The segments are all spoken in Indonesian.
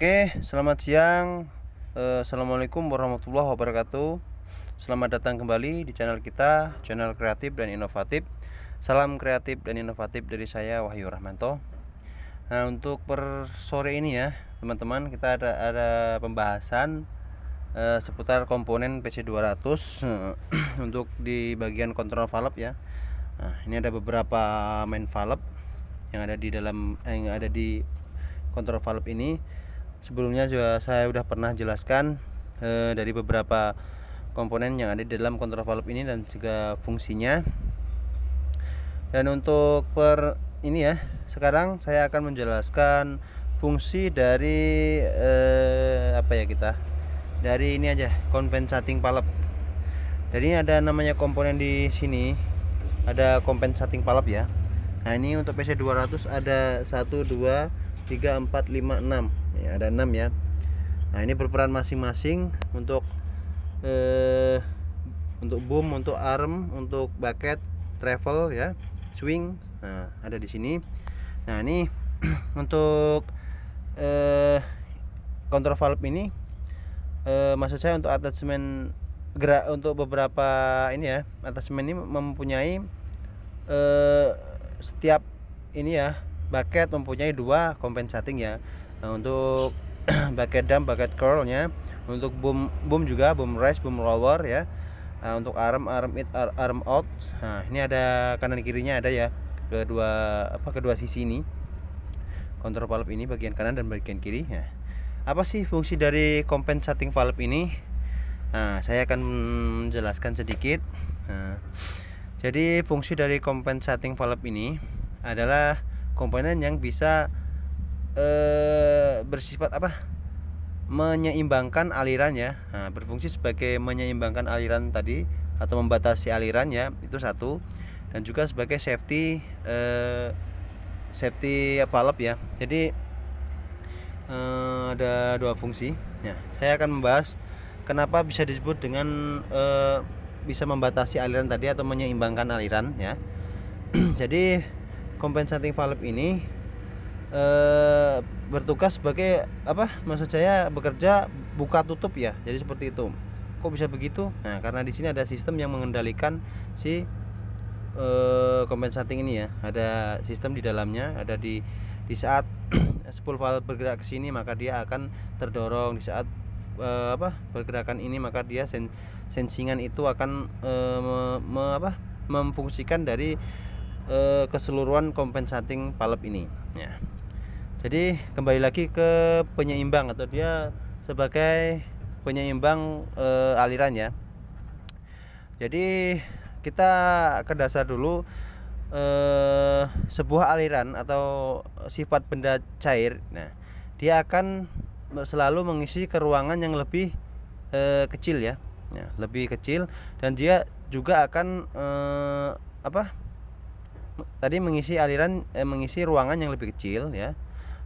Oke, selamat siang. Eh, Assalamualaikum warahmatullahi wabarakatuh. Selamat datang kembali di channel kita, channel kreatif dan inovatif. Salam kreatif dan inovatif dari saya Wahyu Rahmanto. Nah, untuk per sore ini ya, teman-teman, kita ada ada pembahasan eh, seputar komponen PC200 eh, untuk di bagian kontrol valve ya. Nah, ini ada beberapa main valve yang ada di dalam eh, yang ada di kontrol valve ini sebelumnya juga saya sudah pernah jelaskan e, dari beberapa komponen yang ada di dalam kontrol valve ini dan juga fungsinya dan untuk per ini ya sekarang saya akan menjelaskan fungsi dari e, apa ya kita dari ini aja compensating valve jadi ini ada namanya komponen di sini ada compensating valve ya nah ini untuk PC 200 ada 1 2 3 4 5 6 ya, ada enam ya nah ini berperan masing-masing untuk eh, untuk boom untuk arm untuk bucket travel ya swing nah ada di sini nah ini untuk eh, kontrol valve ini eh, maksud saya untuk attachment gerak untuk beberapa ini ya attachment ini mempunyai eh, setiap ini ya bucket mempunyai dua compensating ya Eh, untuk bucket dump bucket curlnya untuk boom boom juga boom rise, boom roller ya nah, untuk arm arm it arm out nah ini ada kanan kirinya ada ya kedua apa kedua sisi ini kontrol valve ini bagian kanan dan bagian kiri ya. apa sih fungsi dari compensating valve ini nah, saya akan menjelaskan sedikit nah, jadi fungsi dari compensating valve ini adalah komponen yang bisa Eh, bersifat apa menyeimbangkan alirannya nah, berfungsi sebagai menyeimbangkan aliran tadi atau membatasi alirannya itu satu dan juga sebagai safety eh, safety valve ya jadi eh, ada dua fungsi ya saya akan membahas kenapa bisa disebut dengan eh, bisa membatasi aliran tadi atau menyeimbangkan aliran ya jadi compensating valve ini Eh, bertugas sebagai apa maksud saya bekerja buka tutup ya jadi seperti itu kok bisa begitu nah karena di sini ada sistem yang mengendalikan si e, eh, compensating ini ya ada sistem di dalamnya ada di di saat spool valve bergerak ke sini maka dia akan terdorong di saat e, apa pergerakan ini maka dia sen, sensingan itu akan e, me, me, apa memfungsikan dari e, keseluruhan compensating valve ini ya jadi kembali lagi ke penyeimbang atau dia sebagai penyeimbang e, ya. jadi kita ke dasar dulu e, sebuah aliran atau sifat benda cair nah dia akan selalu mengisi ke ruangan yang lebih e, kecil ya ya lebih kecil dan dia juga akan e, apa tadi mengisi aliran eh, mengisi ruangan yang lebih kecil ya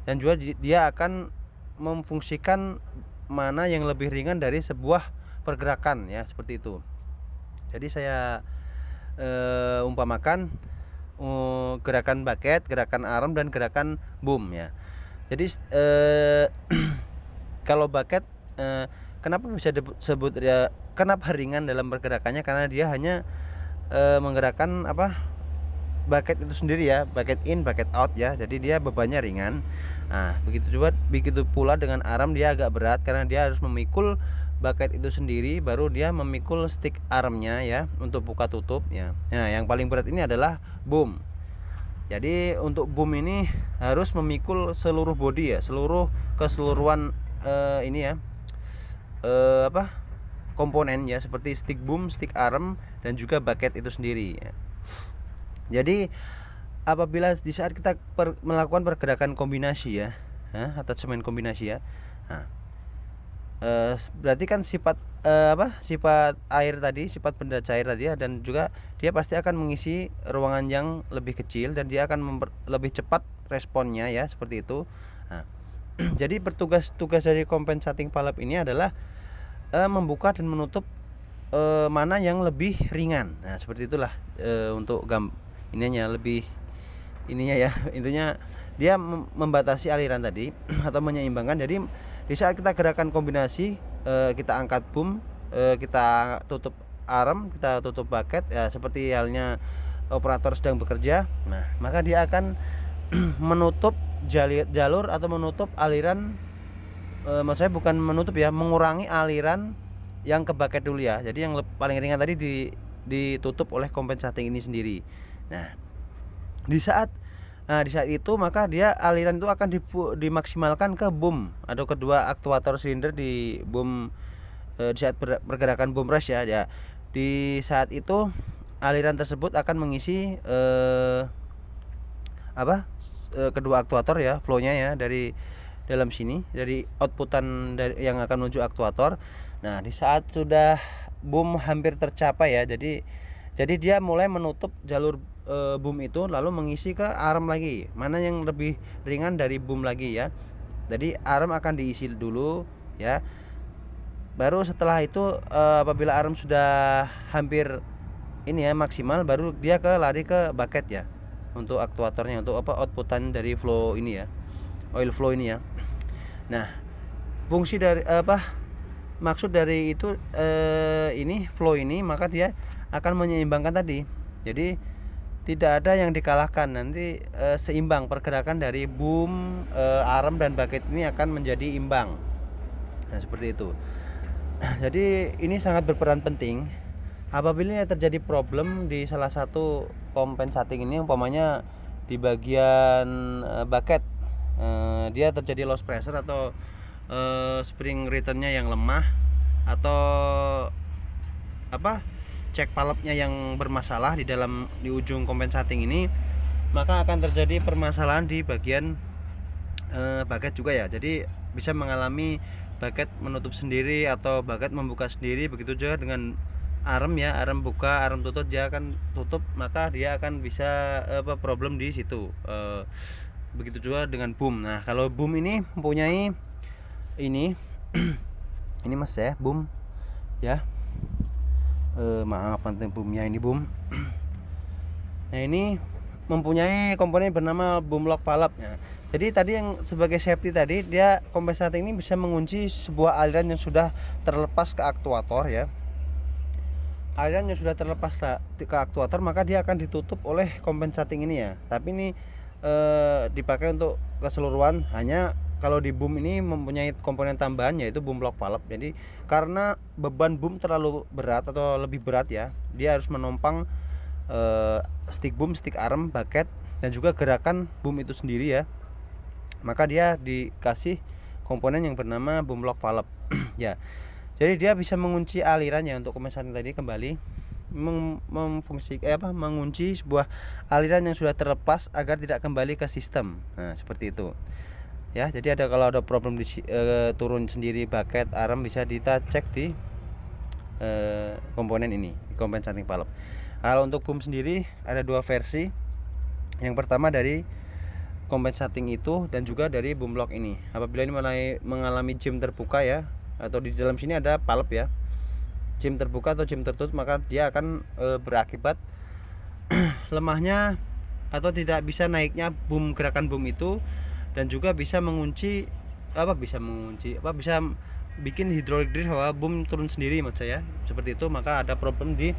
dan juga dia akan memfungsikan mana yang lebih ringan dari sebuah pergerakan ya seperti itu jadi saya uh, umpamakan uh, gerakan bucket gerakan arm dan gerakan boom ya jadi uh, kalau bucket uh, kenapa bisa disebut ya, kenapa ringan dalam pergerakannya karena dia hanya uh, menggerakkan apa bucket itu sendiri ya bucket in bucket out ya jadi dia bebannya ringan Nah, begitu juga begitu pula dengan arm dia agak berat karena dia harus memikul bucket itu sendiri baru dia memikul stick armnya ya untuk buka tutup ya. Nah, yang paling berat ini adalah boom. Jadi untuk boom ini harus memikul seluruh body ya, seluruh keseluruhan uh, ini ya. Uh, apa? komponen ya seperti stick boom, stick arm dan juga bucket itu sendiri ya. Jadi apabila di saat kita per, melakukan pergerakan kombinasi ya, eh, atau semen kombinasi ya nah, eh, berarti kan sifat eh, apa sifat air tadi sifat benda cair tadi ya dan juga dia pasti akan mengisi ruangan yang lebih kecil dan dia akan memper, lebih cepat responnya ya seperti itu nah, jadi bertugas tugas dari compensating valve ini adalah eh, membuka dan menutup eh, mana yang lebih ringan nah seperti itulah eh, untuk gam ininya lebih ininya ya intinya dia membatasi aliran tadi atau menyeimbangkan jadi di saat kita gerakan kombinasi eh, kita angkat boom eh, kita tutup arm kita tutup bucket ya seperti halnya operator sedang bekerja nah maka dia akan menutup jalur, jalur atau menutup aliran eh, maksud saya bukan menutup ya mengurangi aliran yang ke bucket dulu ya jadi yang paling ringan tadi di, ditutup oleh compensating ini sendiri nah di saat Nah, di saat itu maka dia aliran itu akan dipu, dimaksimalkan ke bom atau kedua aktuator silinder di bom eh, di saat pergerakan bom rush ya. ya. Di saat itu aliran tersebut akan mengisi eh, apa? eh, kedua aktuator ya, flow-nya ya dari dalam sini dari outputan dari, yang akan menuju aktuator. Nah, di saat sudah bom hampir tercapai ya. Jadi jadi dia mulai menutup jalur e, boom itu lalu mengisi ke arm lagi mana yang lebih ringan dari boom lagi ya jadi arm akan diisi dulu ya baru setelah itu e, apabila arm sudah hampir ini ya maksimal baru dia ke lari ke bucket ya untuk aktuatornya untuk apa outputan dari flow ini ya oil flow ini ya nah fungsi dari eh, apa maksud dari itu eh, ini flow ini maka dia akan menyeimbangkan tadi jadi tidak ada yang dikalahkan nanti e, seimbang pergerakan dari boom e, eh, arm dan bucket ini akan menjadi imbang nah, seperti itu jadi ini sangat berperan penting apabila terjadi problem di salah satu compensating ini umpamanya di bagian e, bucket e, dia terjadi loss pressure atau e, spring returnnya yang lemah atau apa cek palepnya yang bermasalah di dalam di ujung kompensating ini maka akan terjadi permasalahan di bagian e, eh, baget juga ya jadi bisa mengalami baget menutup sendiri atau baget membuka sendiri begitu juga dengan arm ya arm buka arm tutup dia akan tutup maka dia akan bisa apa problem di situ e, begitu juga dengan boom nah kalau boom ini mempunyai ini ini mas ya boom ya eh, maaf anten boomnya ini boom nah ini mempunyai komponen bernama boom lock valve ya. jadi tadi yang sebagai safety tadi dia kompensator ini bisa mengunci sebuah aliran yang sudah terlepas ke aktuator ya aliran yang sudah terlepas ke aktuator maka dia akan ditutup oleh compensating ini ya tapi ini e, dipakai untuk keseluruhan hanya kalau di boom ini mempunyai komponen tambahan yaitu boom block valve. Jadi karena beban boom terlalu berat atau lebih berat ya, dia harus menopang uh, eh, stick boom, stick arm, bucket dan juga gerakan boom itu sendiri ya. Maka dia dikasih komponen yang bernama boom block valve. ya. Jadi dia bisa mengunci alirannya untuk kemasan tadi kembali memfungsi eh apa mengunci sebuah aliran yang sudah terlepas agar tidak kembali ke sistem. Nah, seperti itu ya jadi ada kalau ada problem di e, turun sendiri bucket arm bisa kita cek di e, komponen ini komponen canting kalau untuk boom sendiri ada dua versi yang pertama dari compensating itu dan juga dari boom lock ini apabila ini mulai mengalami jam terbuka ya atau di dalam sini ada palop ya jam terbuka atau jam tertutup maka dia akan e, berakibat lemahnya atau tidak bisa naiknya boom gerakan boom itu dan juga bisa mengunci apa bisa mengunci apa bisa bikin hidrolik drift bahwa boom turun sendiri maksud saya seperti itu maka ada problem di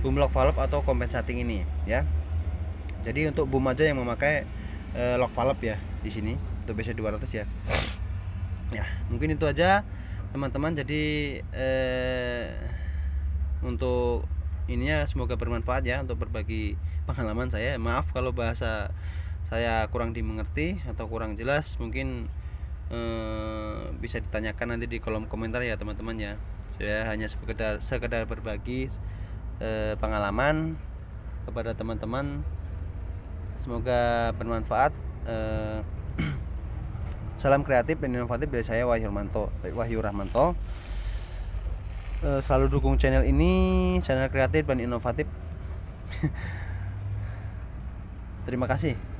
boom lock valve atau compensating ini ya jadi untuk boom aja yang memakai e, lock valve ya di sini untuk BC 200 ya ya mungkin itu aja teman-teman jadi e, untuk ininya semoga bermanfaat ya untuk berbagi pengalaman saya maaf kalau bahasa saya kurang dimengerti atau kurang jelas mungkin eh, bisa ditanyakan nanti di kolom komentar ya teman-teman ya saya hanya sekedar sekedar berbagi eh, pengalaman kepada teman-teman semoga bermanfaat eh, salam kreatif dan inovatif dari saya Wahyu Rahmanto Wahyu Rahmanto eh, selalu dukung channel ini channel kreatif dan inovatif terima kasih